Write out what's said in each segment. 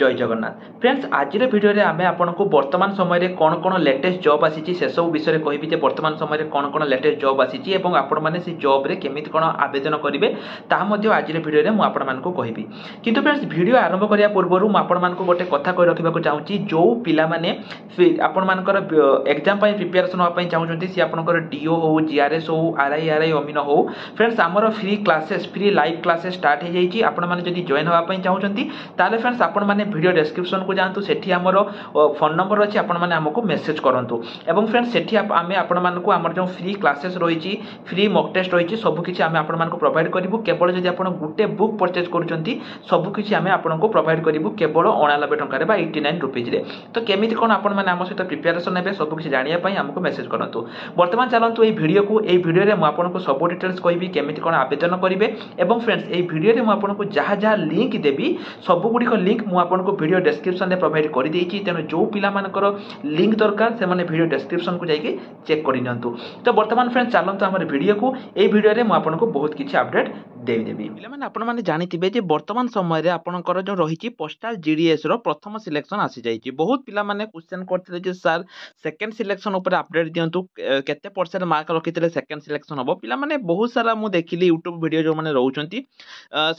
জয় Jagannath friends আজির ভিডিওরে আমি আপনার বর্তমান সময়ের কোণ কোণ লেটেস্ট জব আসিছি সেসব বিষয়ে কহবি যে বর্তমান সময়ের কোণ কোণ লেটেস্ট জব আসিছি এবং আপনার সেই জব্রে কেমিতি কোণ আবেদন করবে তাহা মধ্যে আজির ভিডিওরে মু আপনার কহবি কিন্তু ফ্রেন্ডস ভিডিও আরম্ভ করা পূর্বর মু আপনার গোটে কথা কই রাখা চাহুছি যে পিলামানে ଆପଣମାନଙ୍କର ଏକ୍ଜାମ୍ ପାଇଁ ପ୍ରିପେୟାରେସନ୍ ହେବା ପାଇଁ ଚାହୁଁଛନ୍ତି ସେ ଆପଣଙ୍କର ଡିଓ ହେଉ ଜିଆର୍ଏସ୍ ହେଉ ଆର୍ଆଇ ଆର୍ଆଇ ଅମିନ ହେଉ ଫ୍ରେଣ୍ଡସ୍ ଆମର free classes free live classes start ହୋଇଯାଇଛି ଆପଣମାନେ ଯଦି ଜଏନ୍ ହେବା ପାଇଁ ଚାହୁଁଛନ୍ତି ତାହେଲେ ଫ୍ରେଣ୍ଡସ୍ ଆପଣମାନେ ভিডিও ডেসক্রিপশনকু যাতে সেটি আমার ফোন নম্বর অছি আপনার আমাকে মেসেজ করতু এবং ফ্রেন্ডস সেটি আমি আপনার আমার যে ফ্রি ক্লাসেস রয়েছে ফ্রি মক টেস্ট রয়েছে সবুকিছি আমি আপনার প্রোভাইড করবু কেবল যদি আপনার গোটে বুক পরচেজ করছেন সবুকিছি আমি আপনার প্রোভাইড করবু কেবল অনানবে টাকার বা এইটি নাইন রুপিজে তো কেমিতি কোণ আপনার আম সহ প্রিপারেসন নেবে সবুকিছি জাঁয়া আমি মেসেজ করতু বর্তমান চালু এই ভিডিওকে এই ভিডিওরে মু আপনার সব ডিটেলস কবি কেমিতি কোণ আবেদন করবে এবং ফ্রেন্ডস এই ভিডিওরে মু আপনার যা যা লিঙ্ক দেবি সবুগুড়ি লিঙ্ক মু আপনার ଆପଣଙ୍କୁ ଭିଡ଼ିଓ ଡେସ୍କ୍ରିପ୍ସନ୍ରେ ପ୍ରୋଭାଇଡ଼ କରିଦେଇଛି ତେଣୁ ଯେଉଁ ପିଲାମାନଙ୍କର ଲିଙ୍କ୍ ଦରକାର ସେମାନେ ଭିଡ଼ିଓ ଡେସ୍କ୍ରିପ୍ସନ୍କୁ ଯାଇକି ଚେକ୍ କରିନିଅନ୍ତୁ ତ ବର୍ତ୍ତମାନ ଫ୍ରେଣ୍ଡ ଚାଲନ୍ତୁ ଆମର ଭିଡ଼ିଓକୁ ଏଇ ଭିଡ଼ିଓରେ ମୁଁ ଆପଣଙ୍କୁ ବହୁତ କିଛି ଅପଡ଼େଟ୍ ଦେଇଦେବି ପିଲାମାନେ ଆପଣମାନେ ଜାଣିଥିବେ ଯେ ବର୍ତ୍ତମାନ ସମୟରେ ଆପଣଙ୍କର ଯେଉଁ ରହିଛି ପୋଷ୍ଟାଲ ଜିଡିଏସ୍ର ପ୍ରଥମ ସିଲେକ୍ସନ୍ ଆସିଯାଇଛି ବହୁତ ପିଲାମାନେ କ୍ୱେଶ୍ଚନ୍ କରିଥିଲେ ଯେ ସାର୍ ସେକେଣ୍ଡ ସିଲେକ୍ସନ୍ ଉପରେ ଅପଡ଼େଟ୍ ଦିଅନ୍ତୁ କେତେ ପରସେଣ୍ଟ ମାର୍କ ରଖିଥିଲେ ସେକେଣ୍ଡ ସିଲେକ୍ସନ୍ ହେବ ପିଲାମାନେ ବହୁତ ସାରା ମୁଁ ଦେଖିଲି ୟୁଟ୍ୟୁବ୍ ଭିଡ଼ିଓ ଯେଉଁମାନେ ରହୁଛନ୍ତି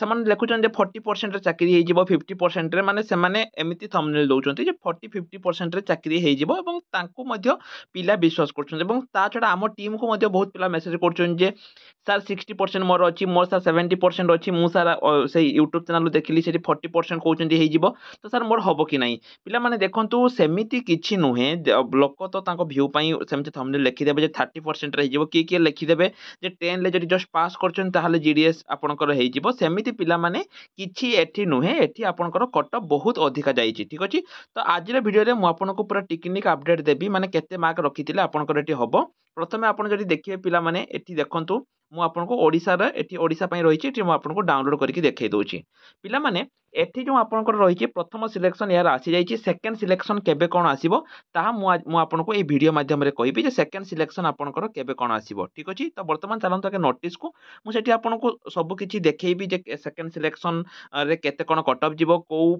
ସେମାନେ ଲେଖୁଛନ୍ତି ଯେ ଫର୍ଟି ପରସେଣ୍ଟରେ ଚାକିରି ହେଇଯିବ ଫିଫ୍ଟି ପରସେଣ୍ଟରେ ମାନେ ସେମାନେ ଏମିତି ଥମ୍ନେଲ୍ ଦେଉଛନ୍ତି ଯେ ଫର୍ଟି ଫିଫ୍ଟି ପରସେଣ୍ଟରେ ଚାକିରି ହେଇଯିବ ଏବଂ ତାଙ୍କୁ ମଧ୍ୟ ପିଲା ବିଶ୍ୱାସ କରୁଛନ୍ତି ଏବଂ ତା ଛଡ଼ା ଆମ ଟିମ୍କୁ ମଧ୍ୟ ବହୁତ ପିଲା ମେସେଜ୍ କରୁଛନ୍ତି ଯେ ସାର୍ ସିକ୍ସଟି ପରସେଣ୍ଟ ମୋର ଅଛି ମୋର ସାର୍ ସେଭେଣ୍ଟି ପରସେଣ୍ଟ ଅଛି ମୁଁ ସାର୍ ସେଇ ୟୁଟ୍ୟୁବ୍ ଚ୍ୟାନେଲ୍ରୁ ଦେଖିଲି ସେଠି ଫର୍ଟି ପରସେଣ୍ଟ କହୁଛନ୍ତି ହେଇଯିବ ତ ସାର୍ ମୋର ହେବ କି ନାହିଁ ପିଲାମାନେ ଦେଖନ୍ତୁ ସେମିତି କିଛି ନୁହେଁ ଲୋକ ତ ତାଙ୍କ ଭ୍ୟୁ ପାଇଁ ସେମିତି ଥମ୍ନେଲ୍ ଲେଖିଦେବେ ଯେ ଥାର୍ଟି ପରସେଣ୍ଟରେ ହେଇଯିବ କିଏ କିଏ ଲେଖିଦେବେ ଯେ ଟେନ୍ରେ ଯଦି ଜଷ୍ଟ ପାସ୍ କରୁଛନ୍ତି ତାହେଲେ ଜି ଡି ଏସ୍ ଆପଣଙ୍କର ହେଇଯିବ ସେମିତି ପିଲାମାନେ କିଛି ଏଠି ନୁହେଁ ଏଠି ଆପଣଙ୍କର କଟ ବହୁତ ଅଧିକା ଯାଇଛି ଠିକ୍ ଅଛି ତ ଆଜିର ଭିଡ଼ିଓରେ ମୁଁ ଆପଣଙ୍କୁ ପୁରା ଟେକ୍ନିକ୍ ଅପଡ଼େଟ୍ ଦେବି ମାନେ କେତେ ମାର୍କ ରଖିଥିଲେ ଆପଣଙ୍କର ଏଠି ହେବ ପ୍ରଥମେ ଆପଣ ଯଦି ଦେଖିବେ ପିଲାମାନେ ଏଠି ଦେଖନ୍ତୁ ମୁଁ ଆପଣଙ୍କୁ ଓଡ଼ିଶାର ଏଠି ଓଡ଼ିଶା ପାଇଁ ରହିଛି ଏଠି ମୁଁ ଆପଣଙ୍କୁ ଡାଉନଲୋଡ଼୍ କରିକି ଦେଖାଇ ଦେଉଛି ପିଲାମାନେ ଏଠି ଯେଉଁ ଆପଣଙ୍କର ରହିଛି ପ୍ରଥମ ସିଲେକ୍ସନ୍ ଏହାର ଆସିଯାଇଛି ସେକେଣ୍ଡ ସିଲେକ୍ସନ୍ କେବେ କ'ଣ ଆସିବ ତାହା ମୁଁ ମୁଁ ଆପଣଙ୍କୁ ଏଇ ଭିଡ଼ିଓ ମାଧ୍ୟମରେ କହିବି ଯେ ସେକେଣ୍ଡ ସିଲେକ୍ସନ୍ ଆପଣଙ୍କର କେବେ କ'ଣ ଆସିବ ଠିକ୍ ଅଛି ତ ବର୍ତ୍ତମାନ ଚାଲନ୍ତୁ ଆଗେ ନୋଟିସ୍କୁ ମୁଁ ସେଠି ଆପଣଙ୍କୁ ସବୁ କିଛି ଦେଖେଇବି ଯେ ସେକେଣ୍ଡ ସିଲେକ୍ସନ୍ରେ କେତେ କ'ଣ କଟଅଫ୍ ଯିବ କେଉଁ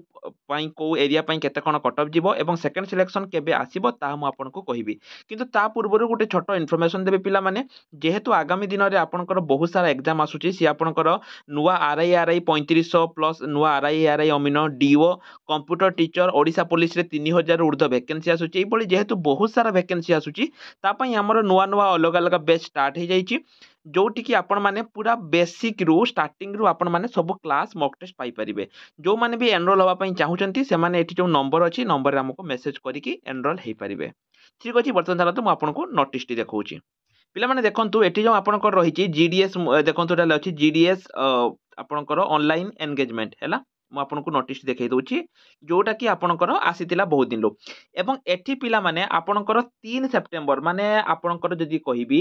ପାଇଁ କେଉଁ ଏରିଆ ପାଇଁ କେତେ କ'ଣ କଟଅଫ୍ ଯିବ ଏବଂ ସେକେଣ୍ଡ ସିଲେକ୍ସନ୍ କେବେ ଆସିବ ତାହା ମୁଁ ଆପଣଙ୍କୁ କହିବି କିନ୍ତୁ ତା ପୂର୍ବରୁ ଗୋଟେ ଛୋଟ ଇନଫର୍ମେସନ୍ ଦେବି ପିଲାମାନେ ଯେହେତୁ ଆଗାମୀ ଦିନରେ ଆପଣଙ୍କର ବହୁତ ସାରା ଏକ୍ଜାମ୍ ଆସୁଛି ସିଏ ଆପଣଙ୍କର ନୂଆ ଆର୍ ଆଇ ଆର୍ ଆଇ ପଇଁତିରିଶଶହ ପ୍ଲସ୍ ନୂଆ ଆର୍ ଆଇ এআରଆଇ ଅମିନ ଡିଓ କମ୍ପ୍ୟୁଟର ଟିଚର ଓଡ଼ିଶା ପୋଲିସରେ ତିନି ହଜାରରୁ ଉର୍ଦ୍ଧ୍ୱ ଭେକେନ୍ସି ଆସୁଛି ଏଇଭଳି ଯେହେତୁ ବହୁତ ସାରା ଭେକେନ୍ସି ଆସୁଛି ତା ପାଇଁ ଆମର ନୂଆ ନୂଆ ଅଲଗା ଅଲଗା ବେଚ୍ ଷ୍ଟାର୍ଟ ହୋଇଯାଇଛି ଯେଉଁଠିକି ଆପଣମାନେ ପୁରା ବେସିକ୍ରୁ ଷ୍ଟାର୍ଟିଂରୁ ଆପଣମାନେ ସବୁ କ୍ଲାସ୍ ମକ୍ ଟେଷ୍ଟ ପାଇପାରିବେ ଯେଉଁମାନେ ବି ଏନରୋଲ୍ ହେବା ପାଇଁ ଚାହୁଁଛନ୍ତି ସେମାନେ ଏଠି ଯେଉଁ ନମ୍ବର ଅଛି ନମ୍ବରରେ ଆମକୁ ମେସେଜ୍ କରିକି ଏନରୋଲ୍ ହୋଇପାରିବେ ଠିକ୍ ଅଛି ବର୍ତ୍ତମାନ ଧରନ୍ତୁ ମୁଁ ଆପଣଙ୍କୁ ନୋଟିସ୍ଟି ଦେଖାଉଛି ପିଲାମାନେ ଦେଖନ୍ତୁ ଏଠି ଯେଉଁ ଆପଣଙ୍କର ରହିଛି ଜି ଡି ଏସ୍ ଦେଖନ୍ତୁ ଏଇଟା ଅଛି ଜି ଡି ଏସ୍ ଆପଣଙ୍କର ଅନଲାଇନ୍ ଏନଗେଜମେଣ୍ଟ ହେଲା ମୁଁ ଆପଣଙ୍କୁ ନୋଟିସ୍ ଦେଖାଇ ଦେଉଛି ଯେଉଁଟାକି ଆପଣଙ୍କର ଆସିଥିଲା ବହୁତ ଦିନରୁ ଏବଂ ଏଠି ପିଲାମାନେ ଆପଣଙ୍କର ତିନି ସେପ୍ଟେମ୍ବର ମାନେ ଆପଣଙ୍କର ଯଦି କହିବି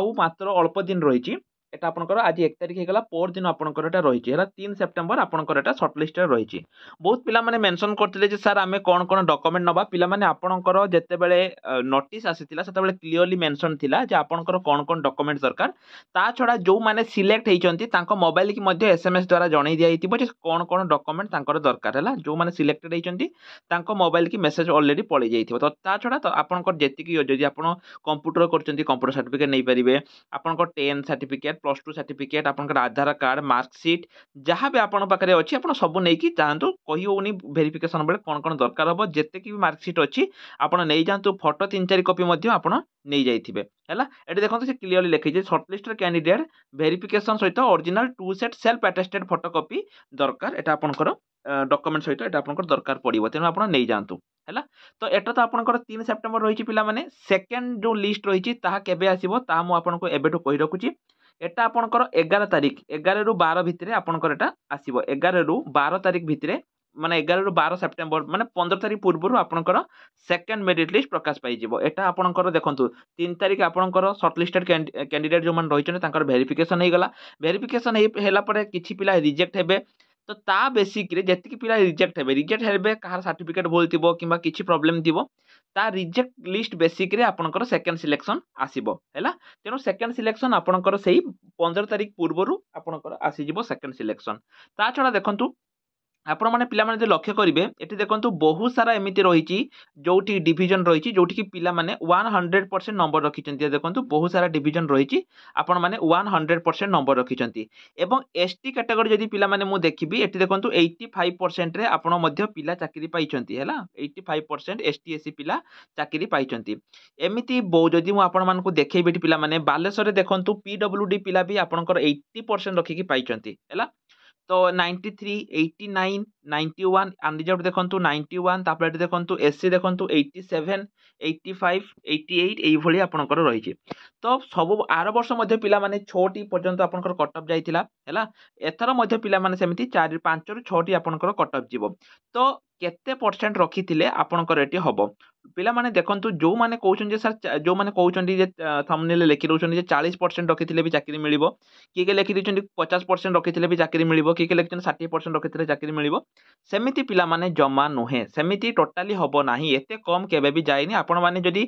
ଆଉ ମାତ୍ର ଅଳ୍ପ ଦିନ ରହିଛି এটা আপনার আজ এক তারিখ হয়ে গেল পরদিন আপনার এটা রয়েছে হল তিন সেপ্টেম্বর আপনার এটা সর্টলিষ্টে রয়েছে বহু পিলা মানে মেনশন করলে যে স্যার আমি কোণ কোণ ডকুমেন্ট নবা পিলা মানে আপনার যেতবে নোটিস আসি সেতবে ক্লিয়রলি মেনশন লা যে আপনার কোণ কোণ ডকুমেন্ট দরকার তা ছড়া যে মানে সিলেক্ট হয়েছেন তাঁর মোবাইল কি মধ্যে এসএমএস দ্বারা জনাই দিয়া হয়েছে যে কোণ কোণ ডকুমেন্ট তাঁর দরকার হল যে মানে সিলেক্টেড হয়েছেন তাঁর মোবাইল কি মেসেজ অলরেডি পড়ে যাই তো তা ছড়া আপনার যেত যদি আপনার কম্পুটর করছেন কম্পুটর সার্টিফিকেট নিয়ে পারে আপনার ten certificate plus two certificate ଆପଣଙ୍କର ଆଧାର କାର୍ଡ଼ ମାର୍କସିଟ୍ ଯାହା ବି ଆପଣଙ୍କ ପାଖରେ ଅଛି ଆପଣ ସବୁ ନେଇକି ଯାଆନ୍ତୁ କହି ହେଉନି ଭେରିଫିକେସନ୍ ବେଳେ କ'ଣ କ'ଣ ଦରକାର ହେବ ଯେତିକି ବି ମାର୍କସିଟ୍ ଅଛି ଆପଣ ନେଇଯାଆନ୍ତୁ ଫଟୋ ତିନି ଚାରି କପି ମଧ୍ୟ ଆପଣ ନେଇଯାଇଥିବେ ହେଲା ଏଠି ଦେଖନ୍ତୁ ସେ କ୍ଲିଅରଲି ଲେଖିଛି ସର୍ଟଲିଷ୍ଟର କ୍ୟାଣ୍ଡିଡେଟ୍ ଭେରିଫିକେସନ୍ ସହିତ original two set self attested photocopy ଦରକାର এটা ଆପଣଙ୍କର ডকুমেন্ট সহিত এটা আপনার দরকার পড়ব তেমন আপনার নিয়ে যাতে হল তো এটা তো আপনার তিন সেপ্টেম্বর রয়েছে পিলা মানে সেকেন্ড যে লিষ্ট রয়েছে তাহা কেবে আসব তাহা মু আপনার এবেঠু কই রাখুছি এটা আপনার এগার তারিখ এগারু বার ভিতরে আপনার এটা আসব এগারু বার তারিখ ভিতরে মানে এগারু বার সেপ্টেম্বর মানে পনেরো তারিখ পূর্বর আপনার সেকেন্ড মেরিট লিষ্ট প্রকাশ পাইব এটা আপনার দেখুন তিন তারিখ আপনার সর্টলিস্টেড ক্যান্ডিডেট যে রয়েছেন তাঁর ভেরিফিকেসন হয়ে গলা ভেরিফিকেসন হলাপরে কিছু পিলা রিজেক্ট হবে তো তা বেসিক্রে যেতকি পিলা রিজেক্ট হবে রিজেক্ট হবে কাহার সার্টিফিকেট ভুল থাকবে কিংবা কিছু প্রোবলেম থাকবে ତା ରିଜେକ୍ଟ ଲିଷ୍ଟ ବେସିକରେ ଆପଣଙ୍କର ସେକେଣ୍ଡ ସିଲେକ୍ସନ୍ ଆସିବ ହେଲା ତେଣୁ ସେକେଣ୍ଡ ସିଲେକ୍ସନ୍ ଆପଣଙ୍କର ସେଇ ପନ୍ଦର ତାରିଖ ପୂର୍ବରୁ ଆପଣଙ୍କର ଆସିଯିବ ସେକେଣ୍ଡ ସିଲେକ୍ସନ୍ ତା ଛଡ଼ା ଦେଖନ୍ତୁ ଆପଣମାନେ ପିଲାମାନେ ଯଦି ଲକ୍ଷ୍ୟ କରିବେ ଏଠି ଦେଖନ୍ତୁ ବହୁତ ସାରା ଏମିତି ରହିଛି ଯେଉଁଠି ଡିଭିଜନ୍ ରହିଛି ଯେଉଁଠିକି ପିଲାମାନେ ୱାନ୍ ହଣ୍ଡ୍ରେଡ଼୍ ପରସେଣ୍ଟ ନମ୍ବର ରଖିଛନ୍ତି ଦେଖନ୍ତୁ ବହୁତ ସାରା ଡିଭିଜନ୍ ରହିଛି ଆପଣମାନେ ୱାନ୍ ହଣ୍ଡ୍ରେଡ଼୍ ପରସେଣ୍ଟ ନମ୍ବର ରଖିଛନ୍ତି ଏବଂ ଏସ୍ ଟି କାଟାଗୋରୀ ଯଦି ପିଲାମାନେ ମୁଁ ଦେଖିବି ଏଠି ଦେଖନ୍ତୁ ଏଇଟି ଫାଇଭ୍ ପରସେଣ୍ଟରେ ଆପଣ ମଧ୍ୟ ପିଲା ଚାକିରି ପାଇଛନ୍ତି ହେଲା eighty five percent S T S C ପିଲା ଚାକିରି ପାଇଛନ୍ତି ଏମିତି ବହୁ ଯଦି ମୁଁ ଆପଣମାନଙ୍କୁ ଦେଖେଇବି ଏଠି ପିଲାମାନେ ବାଲେଶ୍ୱରରେ ଦେଖନ୍ତୁ ପି ଡବ୍ଲ୍ୟୁ ଡ଼ି ପିଲା ବି ଆପଣଙ୍କର ଏଇଟି ପରସେଣ୍ଟ ରଖିକି ପାଇଛନ୍ତି ହେଲା ତ ninety three eighty nine ninety one unreserved ଦେଖନ୍ତୁ ନାଇଣ୍ଟି ୱାନ୍ ତାପରେ ଏଠି ଦେଖନ୍ତୁ ଏସ୍ ସି ଦେଖନ୍ତୁ eighty seven eighty five eighty eight ଏଇଭଳି ଆପଣଙ୍କର ରହିଛି ତ ସବୁ ଆର ବର୍ଷ ମଧ୍ୟ ପିଲାମାନେ ଛଅଟି ପର୍ଯ୍ୟନ୍ତ ଆପଣଙ୍କର କଟଅଫ୍ ଯାଇଥିଲା ହେଲା ଏଥର ମଧ୍ୟ ପିଲାମାନେ ସେମିତି ଚାରି ପାଞ୍ଚରୁ ଛଅଟି ଆପଣଙ୍କର କଟଅଫ୍ ଯିବ ତ କେତେ ପରସେଣ୍ଟ ରଖିଥିଲେ ଆପଣଙ୍କର ଏଠି ହେବ ପିଲାମାନେ ଦେଖନ୍ତୁ ଯେଉଁମାନେ କହୁଛନ୍ତି ଯେ ସାର୍ ଯେଉଁମାନେ କହୁଛନ୍ତି ଯେ ଥମ୍ବନେଲ୍ରେ ଲେଖି ଦେଉଛନ୍ତି ଯେ ଚାଳିଶ ପରସେଣ୍ଟ ରଖିଥିଲେ ବି ଚାକିରି ମିଳିବ କିଏ କିଏ ଲେଖି ଦେଉଛନ୍ତି ପଚାଶ ପରସେଣ୍ଟ ରଖିଥିଲେ ବି ଚାକିରି ମିଳିବ କିଏ କିଏ ଲେଖିଛନ୍ତି ଷାଠିଏ ପରସେଣ୍ଟ ରଖିଥିଲେ ଚାକିରି ମିଳିବ ସେମିତି ପିଲାମାନେ ଜମା ନୁହେଁ ସେମିତି ଟୋଟାଲି ହେବ ନାହିଁ ଏତେ କମ୍ କେବେ ବି ଯାଇନି ଆପଣମାନେ ଯଦି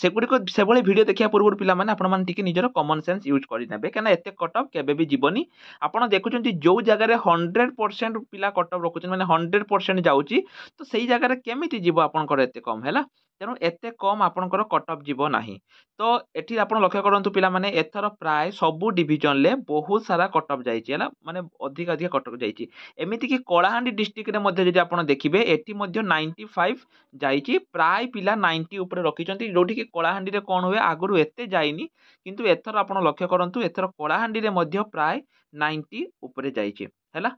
ସେଗୁଡ଼ିକ ସେଭଳି ଭିଡ଼ିଓ ଦେଖିବା ପୂର୍ବରୁ ପିଲାମାନେ ଆପଣମାନେ ଟିକେ ନିଜର କମନ୍ ସେନ୍ସ ୟୁଜ୍ କରିନେବେ କାହିଁକିନା ଏତେ କଟଅଫ୍ କେବେ ବି ଯିବନି ଆପଣ ଦେଖୁଛନ୍ତି ଯେଉଁ ଜାଗାରେ ହଣ୍ଡ୍ରେଡ଼ ପରସେଣ୍ଟ ପିଲା କଟଅଫ୍ ରଖୁଛନ୍ତି ମାନେ ହଣ୍ଡ୍ରେଡ଼ ପରସେଣ୍ଟ ଯାଉଛି ହେଉଛି ତ ସେଇ ଜାଗାରେ କେମିତି ଯିବ ଆପଣଙ୍କର ଏତେ କମ୍ ହେଲା ତେଣୁ ଏତେ କମ୍ ଆପଣଙ୍କର କଟ୍ ଅଫ୍ ଯିବ ନାହିଁ ତ ଏଠି ଆପଣ ଲକ୍ଷ୍ୟ କରନ୍ତୁ ପିଲାମାନେ ଏଥର ପ୍ରାୟ ସବୁ ଡିଭିଜନ୍ରେ ବହୁତ ସାରା କଟ୍ ଅଫ୍ ଯାଇଛି ହେଲା ମାନେ ଅଧିକା ଅଧିକା କଟ୍ ଅଫ୍ ଯାଇଛି ଏମିତିକି କଳାହାଣ୍ଡି ଡିଷ୍ଟ୍ରିକ୍ଟରେ ମଧ୍ୟ ଯଦି ଆପଣ ଦେଖିବେ ଏଠି ମଧ୍ୟ ନାଇଣ୍ଟି ଫାଇଭ୍ ଯାଇଛି ପ୍ରାୟ ପିଲା ନାଇଣ୍ଟି ଉପରେ ରଖିଛନ୍ତି ଯେଉଁଠିକି କଳାହାଣ୍ଡିରେ କ'ଣ ହୁଏ ଆଗରୁ ଏତେ ଯାଇନି କିନ୍ତୁ ଏଥର ଆପଣ ଲକ୍ଷ୍ୟ କରନ୍ତୁ ଏଥର କଳାହାଣ୍ଡିରେ ମଧ୍ୟ ପ୍ରାୟ ନାଇଣ୍ଟି ଉପରେ ଯାଇଛି ହେଲା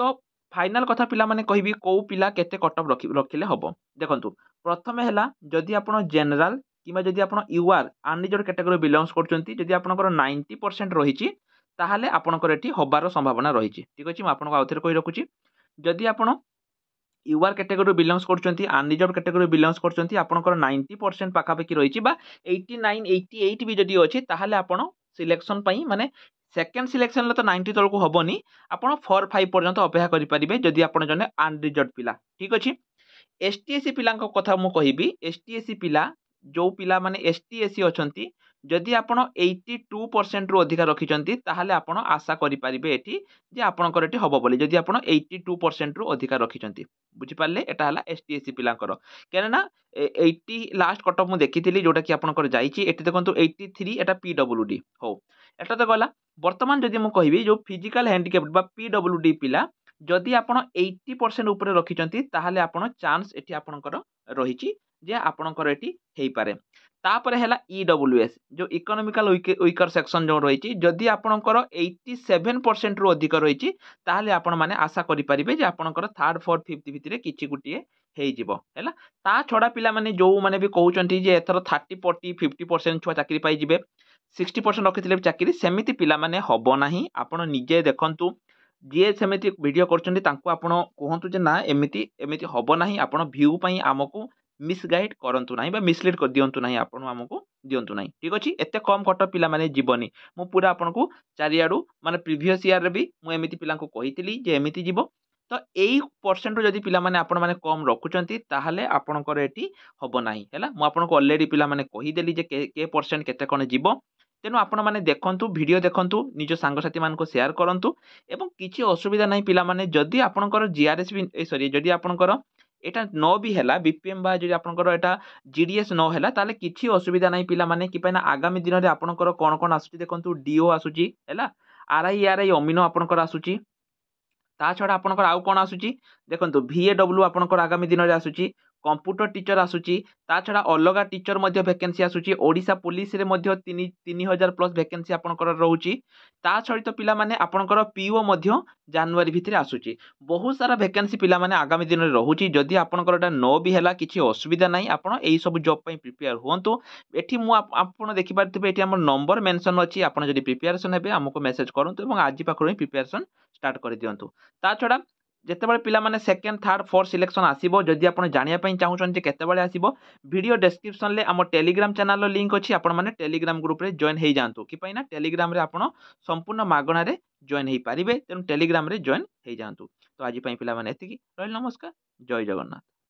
ତ ফাইনাল কথা পিলামানে କହିବି କେଉଁ ପିଲା କେତେ କଟ୍ ଅଫ୍ ରଖିଲେ ହେବ ଦେଖନ୍ତୁ ପ୍ରଥମେ ହେଲା ଯଦି ଆପଣ ଜେନେରାଲ୍ କିମ୍ବା ଯଦି ଆପଣ U R unreserved category belongs କରୁଛନ୍ତି ଯଦି ଆପଣଙ୍କର ନାଇଣ୍ଟି ପରସେଣ୍ଟ ରହିଛି ତାହେଲେ ଆପଣଙ୍କର ଏଠି ହେବାର ସମ୍ଭାବନା ରହିଛି ଠିକ୍ ଅଛି ମୁଁ ଆପଣଙ୍କୁ ଆଉଥରେ କହି ରଖୁଛି ଯଦି ଆପଣ ୟୁ ଆର୍ କାଟେଗୋରୀ ବିଲଙ୍ଗସ୍ କରୁଛନ୍ତି ଆନ୍ରିଜର୍ଭ କାଟେଗୋରୀ ବିଲଙ୍ଗସ୍ କରୁଛନ୍ତି ଆପଣଙ୍କର ନାଇଣ୍ଟି ପରସେଣ୍ଟ ପାଖାପାଖି ରହିଛି ବା ଏଇଟି ନାଇନ୍ ଏଇଟି ଏଇଟ୍ ବି ଯଦି ଅଛି ତାହେଲେ ଆପଣ ସିଲେକ୍ସନ୍ ପାଇଁ ମାନେ সেকেন্ড সিলেকশনলে ତ ନାଇଣ୍ଟି ତଳକୁ ହେବନି ଆପଣ ଫୋର୍ ଫାଇଭ୍ ପର୍ଯ୍ୟନ୍ତ ଅପେକ୍ଷା କରିପାରିବେ ଯଦି ଆପଣ ଜଣେ ଆନ୍ରିଜର୍ଭ ପିଲା ଠିକ୍ ଅଛି ଏସ୍ ଟି ଏସ୍ ସି ପିଲାଙ୍କ କଥା ମୁଁ କହିବି ଏସ୍ ଟି ଏସ୍ ସି ପିଲା ଯେଉଁ ପିଲାମାନେ ଏସ୍ ଟି ଏସ୍ ସି ଅଛନ୍ତି ଯଦି ଆପଣ ଏଇଟି ଟୁ ପରସେଣ୍ଟରୁ ଅଧିକା ରଖିଛନ୍ତି ତାହେଲେ ଆପଣ ଆଶା କରିପାରିବେ ଏଠି ଯେ ଆପଣଙ୍କର ଏଠି ହେବ ବୋଲି ଯଦି ଆପଣ ଏଇଟି ଟୁ ପରସେଣ୍ଟରୁ ଅଧିକା ରଖିଛନ୍ତି ବୁଝିପାରିଲେ ଏଇଟା ହେଲା ଏସ୍ ଟି ଏସ୍ ସି ପିଲାଙ୍କର କାହିଁକିନା ଏଇଟି ଲାଷ୍ଟ କଟଅଫ୍ ମୁଁ ଦେଖିଥିଲି ଯେଉଁଟାକି ଆପଣଙ୍କର ଯାଇଛି ଏଠି ଦେଖନ୍ତୁ ଏଇଟି ଥ୍ରୀ ଏଇଟା ପି ଡବ୍ଲୁ ଡି ହଉ ଏଇଟା ତ ଗଲା বর্তমান যদি মু কহিবি যে ফিজিক্যাল হ্যান্ডিক্যাপ্ট বা পিডব্লুডি পিলা ଯଦି ଆପଣ ଏଇଟି ପରସେଣ୍ଟ ଉପରେ ରଖିଛନ୍ତି ତାହେଲେ ଆପଣ ଚାନ୍ସ ଏଠି ଆପଣଙ୍କର ରହିଛି ଯେ ଆପଣଙ୍କର ଏଠି ହେଇପାରେ ତାପରେ ହେଲା ଇ ଡବ୍ଲ୍ୟୁ ଏସ୍ ଯେଉଁ ଇକୋନୋମିକାଲ ୱିକର ସେକ୍ସନ୍ ଯେଉଁ ରହିଛି ଯଦି ଆପଣଙ୍କର ଏଇଟି ସେଭେନ୍ ପରସେଣ୍ଟରୁ ଅଧିକ ରହିଛି ତାହେଲେ ଆପଣମାନେ ଆଶା କରିପାରିବେ ଯେ ଆପଣଙ୍କର ଥାର୍ଡ଼ ଫୋର୍ଥ ଫିଫ୍ଥ ଭିତରେ କିଛି ଗୋଟିଏ ହେଇଯିବ ହେଲା ତା ଛଡ଼ା ପିଲାମାନେ ଯେଉଁମାନେ ବି କହୁଛନ୍ତି ଯେ ଏଥର ଥାର୍ଟି ଫୋର୍ଟି ଫିଫ୍ଟି ପରସେଣ୍ଟ ଛୁଆ ଚାକିରି ପାଇଯିବେ ସିକ୍ସଟି ପରସେଣ୍ଟ ରଖିଥିଲେ ବି ଚାକିରି ସେମିତି ପିଲାମାନେ ହେବ ନାହିଁ ଆପଣ ନିଜେ ଦେଖନ୍ତୁ ଯିଏ ସେମିତି ଭିଡ଼ିଓ କରୁଛନ୍ତି ତାଙ୍କୁ ଆପଣ କୁହନ୍ତୁ ଯେ ନା ଏମିତି ଏମିତି ହେବ ନାହିଁ ଆପଣ ଭ୍ୟୁ ପାଇଁ ଆମକୁ ମିସଗାଇଡ଼ କରନ୍ତୁ ନାହିଁ ବା ମିସଲିଡ଼ ଦିଅନ୍ତୁ ନାହିଁ ଆପଣ ଆମକୁ ଦିଅନ୍ତୁ ନାହିଁ ଠିକ୍ ଅଛି ଏତେ କମ୍ କଟ ପିଲାମାନେ ଯିବନି ମୁଁ ପୁରା ଆପଣଙ୍କୁ ଚାରିଆଡ଼ୁ ମାନେ ପ୍ରିଭିୟସ୍ ଇୟର୍ରେ ବି ମୁଁ ଏମିତି ପିଲାଙ୍କୁ କହିଥିଲି ଯେ ଏମିତି ଯିବ ତ ଏଇ ପରସେଣ୍ଟରୁ ଯଦି ପିଲାମାନେ ଆପଣମାନେ କମ୍ ରଖୁଛନ୍ତି ତାହେଲେ ଆପଣଙ୍କର ଏଠି ହେବ ନାହିଁ ହେଲା ମୁଁ ଆପଣଙ୍କୁ ଅଲରେଡ଼ି ପିଲାମାନେ କହିଦେଲି ଯେ କେ ପରସେଣ୍ଟ କେତେ କ'ଣ ଯିବ ତେଣୁ ଆପଣମାନେ ଦେଖନ୍ତୁ ଭିଡ଼ିଓ ଦେଖନ୍ତୁ ନିଜ ସାଙ୍ଗସାଥିମାନଙ୍କୁ ସେୟାର କରନ୍ତୁ ଏବଂ କିଛି ଅସୁବିଧା ନାହିଁ ପିଲାମାନେ ଯଦି ଆପଣଙ୍କର ଜି ଆର୍ ଏସ୍ ବି ସରି ଯଦି ଆପଣଙ୍କର ଏଇଟା ନ ବି ହେଲା ବି ପି ଏମ୍ ବା ଯଦି ଆପଣଙ୍କର ଏଇଟା ଜି ଡି ଏସ୍ ନ ହେଲା ତାହେଲେ କିଛି ଅସୁବିଧା ନାହିଁ ପିଲାମାନେ କି ପାଇଁ ନା ଆଗାମୀ ଦିନରେ ଆପଣଙ୍କର କ'ଣ କ'ଣ ଆସୁଛି ଦେଖନ୍ତୁ ଡିଓ ଆସୁଛି ହେଲା ଆର୍ ଆଇ ଆର୍ ଆଇ ଅମିନ ଆପଣଙ୍କର ଆସୁଛି ତା ଛଡ଼ା ଆପଣଙ୍କର ଆଉ କ'ଣ ଆସୁଛି ଦେଖନ୍ତୁ ଭି ଏ ଡବ୍ଲ୍ୟୁ ଆପଣଙ୍କର ଆଗାମୀ ଦିନରେ ଆସୁଛି କମ୍ପ୍ୟୁଟର ଟିଚର୍ ଆସୁଛି ତା ଛଡ଼ା ଅଲଗା ଟିଚର୍ ମଧ୍ୟ ଭେକେନ୍ସି ଆସୁଛି ଓଡ଼ିଶା ପୋଲିସରେ ମଧ୍ୟ ତିନି ତିନି ହଜାର ପ୍ଲସ୍ ଭେକେନ୍ସି ଆପଣଙ୍କର ରହୁଛି ତା ସହିତ ପିଲାମାନେ ଆପଣଙ୍କର ପି ଓ ମଧ୍ୟ ଜାନୁଆରୀ ଭିତରେ ଆସୁଛି ବହୁତ ସାରା ଭେକେନ୍ସି ପିଲାମାନେ ଆଗାମୀ ଦିନରେ ରହୁଛି ଯଦି ଆପଣଙ୍କର ଏଇଟା ନ ବି ହେଲା କିଛି ଅସୁବିଧା ନାହିଁ ଆପଣ ଏହିସବୁ ଜବ୍ ପାଇଁ ପ୍ରିପେୟାର ହୁଅନ୍ତୁ ଏଠି ମୁଁ ଆପଣ ଦେଖିପାରୁଥିବେ ଏଠି ଆମର ନମ୍ବର ମେନସନ୍ ଅଛି ଆପଣ ଯଦି ପ୍ରିପେୟାରସନ୍ ହେବେ ଆମକୁ ମେସେଜ୍ କରନ୍ତୁ ଏବଂ ଆଜି ପାଖରୁ ହିଁ ପ୍ରିପେୟାରସନ୍ ଷ୍ଟାର୍ଟ କରିଦିଅନ୍ତୁ ତା ଛଡ଼ା যেতবে পিলামানে সেকেন্ড থার্ড ফোর্থ সিলেকশন আসব যদি আপনার জাঁয়া চাহুমান কেতবে আসব ভিডিও ডেসক্রিপশনলে আমার টেলিগ্রাম চ্যানেল লিঙ্ক অছি আপনার টেলিগ্রাম গ্রুপে জয়েন হয়ে যাতে কিপাই না টেলিগ্রামে আপনার সম্পূর্ণ মাগণার জয়েন হয়ে পারে তেমন টেলিগ্রামে জয়েন হয়ে যাতে তো আজ পিলামানে এতিকি রহল নমস্কার জয় জগন্নাথ